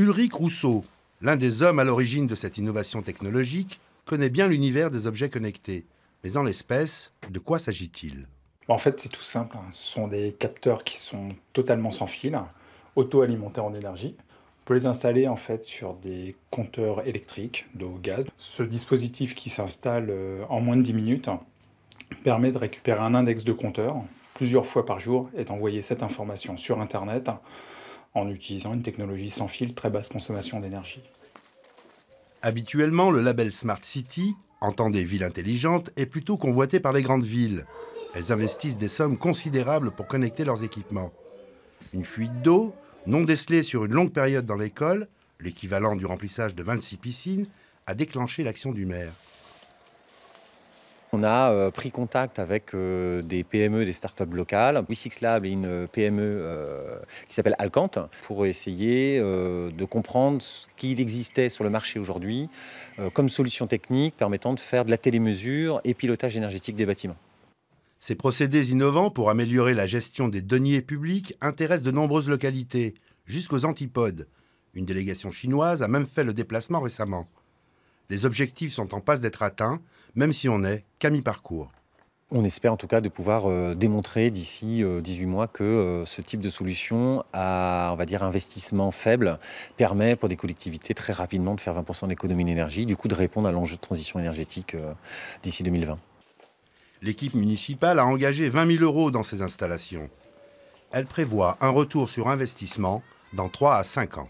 Ulrich Rousseau, l'un des hommes à l'origine de cette innovation technologique, connaît bien l'univers des objets connectés. Mais en l'espèce, de quoi s'agit-il En fait, c'est tout simple. Hein. Ce sont des capteurs qui sont totalement sans fil, auto-alimentés en énergie. On peut les installer en fait sur des compteurs électriques d'eau gaz. Ce dispositif qui s'installe euh, en moins de 10 minutes permet de récupérer un index de compteur plusieurs fois par jour et d'envoyer cette information sur Internet en utilisant une technologie sans fil très basse consommation d'énergie. Habituellement, le label Smart City, entendez ville intelligente, est plutôt convoité par les grandes villes. Elles investissent des sommes considérables pour connecter leurs équipements. Une fuite d'eau, non décelée sur une longue période dans l'école, l'équivalent du remplissage de 26 piscines, a déclenché l'action du maire. On a euh, pris contact avec euh, des PME, des startups locales. Wissix Lab et une euh, PME qui s'appelle Alcante pour essayer de comprendre ce qu'il existait sur le marché aujourd'hui comme solution technique permettant de faire de la télémesure et pilotage énergétique des bâtiments. Ces procédés innovants pour améliorer la gestion des deniers publics intéressent de nombreuses localités, jusqu'aux antipodes. Une délégation chinoise a même fait le déplacement récemment. Les objectifs sont en passe d'être atteints, même si on est qu'à mi-parcours. On espère en tout cas de pouvoir euh, démontrer d'ici 18 euh, mois que euh, ce type de solution à, on va dire, investissement faible permet pour des collectivités très rapidement de faire 20% d'économie d'énergie, du coup de répondre à l'enjeu de transition énergétique d'ici 2020. L'équipe municipale a engagé 20 000 euros dans ces installations. Elle prévoit un retour sur investissement dans 3 à 5 ans.